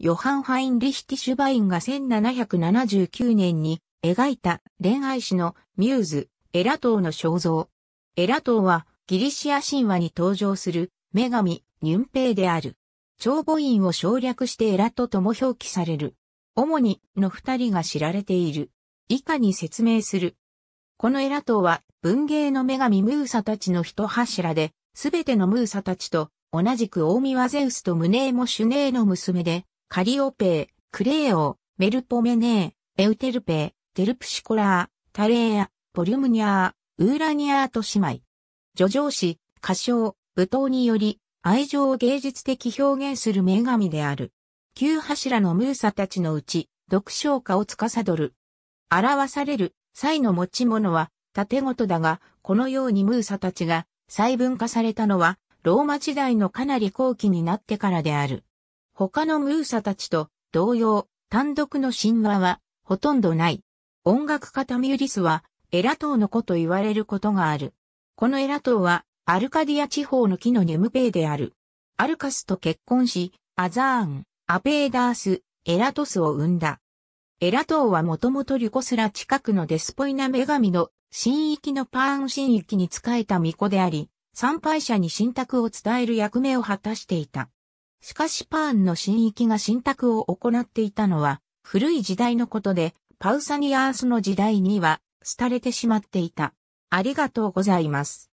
ヨハン・ファインリヒティシュバインが1779年に描いた恋愛史のミューズ、エラトーの肖像。エラトーはギリシア神話に登場する女神、ニュンペイである。長母院を省略してエラトとも表記される。主にの二人が知られている。以下に説明する。このエラトは文芸の女神ムーサたちの一柱で、すべてのムーサたちと同じく大宮ゼウスとムネーモシュネーの娘で、カリオペー、クレーオメルポメネー、エウテルペー、テルプシコラー、タレーヤ、ボリュムニャー、ウーラニアーと姉妹。叙情詩、歌唱、舞踏により、愛情を芸術的表現する女神である。旧柱のムーサたちのうち、読唱家を司る。表される、才の持ち物は、盾ごとだが、このようにムーサたちが細分化されたのは、ローマ時代のかなり後期になってからである。他のムーサたちと同様、単独の神話はほとんどない。音楽家タミュリスはエラ島の子と言われることがある。このエラ島はアルカディア地方の木のニムペイである。アルカスと結婚し、アザーン、アペーダース、エラトスを生んだ。エラ島はもともとリュコスラ近くのデスポイナ女神の神域のパーン神域に仕えた巫女であり、参拝者に神託を伝える役目を果たしていた。しかしパーンの神域が信託を行っていたのは、古い時代のことで、パウサニアースの時代には、廃れてしまっていた。ありがとうございます。